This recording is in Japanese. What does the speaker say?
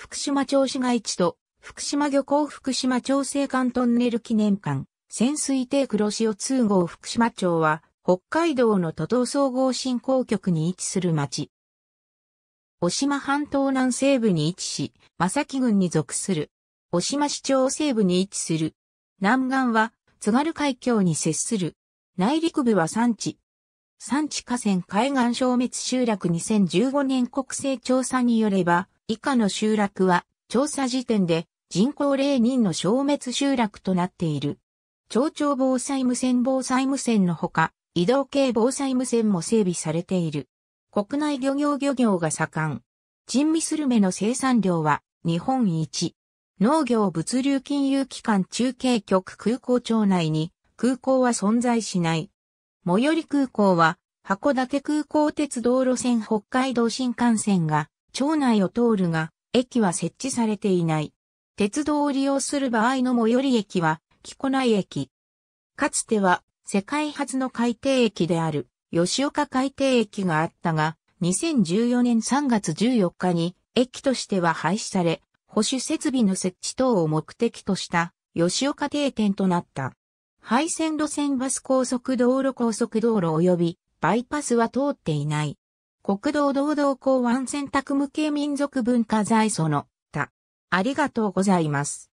福島町市街地と、福島漁港福島町青函トンネル記念館、潜水艇黒潮通号福島町は、北海道の都道総合振興局に位置する町。渡島半島南西部に位置し、正木郡に属する。渡島市町西部に位置する。南岸は、津軽海峡に接する。内陸部は山地。山地河川海岸消滅集落2015年国勢調査によれば、以下の集落は、調査時点で人口零人の消滅集落となっている。町長防災無線防災無線のほか、移動系防災無線も整備されている。国内漁業漁業が盛ん。珍味スルメの生産量は日本一。農業物流金融機関中継局空港庁内に空港は存在しない。最寄り空港は函館空港鉄道路線北海道新幹線が町内を通るが、駅は設置されていない。鉄道を利用する場合の最寄り駅は、木古内駅。かつては、世界初の海底駅である、吉岡海底駅があったが、2014年3月14日に、駅としては廃止され、保守設備の設置等を目的とした吉岡定点となった。廃線路線バス高速道路高速道路及びバイパスは通っていない。国道道道港湾選択無形民族文化財その他。ありがとうございます。